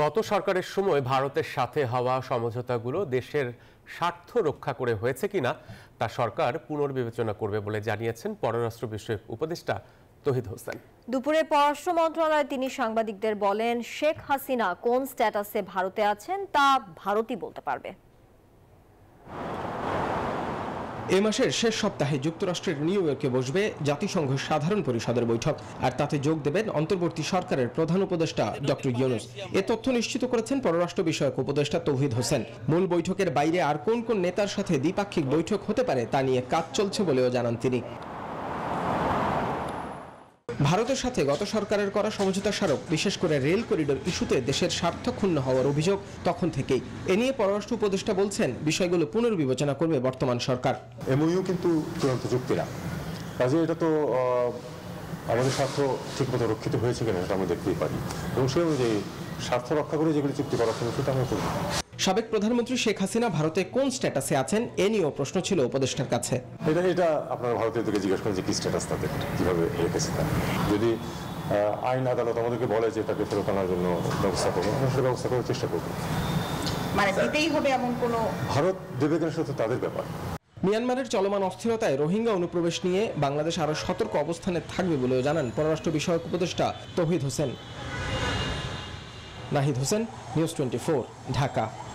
গত সরকারের সময় ভারতের সাথে হওয়া সমঝোতাগুলো দেশের স্বার্থ রক্ষা করে হয়েছে কিনা তা সরকার পুনর্বিবেচনা করবে বলে জানিয়েছেন পররাষ্ট্র বিষয়ক উপদেষ্টা তহিদ হোসেন দুপুরে পররাষ্ট্র মন্ত্রণালয়ে তিনি সাংবাদিকদের বলেন শেখ হাসিনা কোন স্ট্যাটাসে ভারতে আছেন তা ভারতই বলতে পারবে এ মাসের শেষ সপ্তাহে যুক্তরাষ্ট্রের নিউ ইয়র্কে বসবে জাতিসংঘ সাধারণ পরিষদের বৈঠক আর তাতে যোগ দেবেন অন্তর্বর্তী সরকারের প্রধান উপদেষ্টা ডক্টর ইউনুস এ তথ্য নিশ্চিত করেছেন পররাষ্ট্র বিষয়ক উপদেষ্টা তৌহিদ হোসেন মূল বৈঠকের বাইরে আর কোন কোন নেতার সাথে দ্বিপাক্ষিক বৈঠক হতে পারে তা নিয়ে কাজ চলছে বলেও জানান তিনি ভারতের সাথে গত সরকারের করা সমঝোতা স্মারক বিশেষ করে রেল করিডোর ইস্যুতে দেশের স্বার্থ ক্ষুণ্ণ হওয়ার অভিযোগ তখন থেকেই এ নিয়ে পররাষ্ট্র উপদেষ্টা বলছেন বিষয়গুলো পুনর্বিবেচনা করবে বর্তমান সরকার এমইউ কিন্তু চূড়ান্ত চুক্তি না কাজে এটা তো আমাদের স্বার্থ ঠিকমতো রক্ষিত হয়েছে কিনা সেটা আমরা দেখতেই পারি এবং সেই অনুযায়ী স্বার্থ রক্ষা করে যেগুলি চুক্তি করা হয়েছে সেটা আমরা করি সাবেক প্রধানমন্ত্রী শেখ হাসিনা ভারতে কোন স্ট্যাটাসে আছেন এ নিয়েও প্রশ্ন ছিল উপদেষ্টার কাছে এটা এটা আপনারা ভারতীয় থেকে জিজ্ঞেস করেন যে কি স্ট্যাটাস তাদের রেখেছে যদি আইন আদালত আমাদেরকে বলে যে তাকে ফেরত আনার জন্য ব্যবস্থা করবো আমরা ব্যবস্থা করার চেষ্টা করবো মানে দিতেই হবে এমন কোনো ভারত দেবে কিনা সেটা তাদের ব্যাপার মিয়ানমারের চলমান অস্থিরতায় রোহিঙ্গা অনুপ্রবেশ নিয়ে বাংলাদেশ আরও সতর্ক অবস্থানে থাকবে বলেও জানান পররাষ্ট্র বিষয়ক উপদেষ্টা তহিদ হোসেন নাহিদ হোসেন নিউজ টোয়েন্টি ঢাকা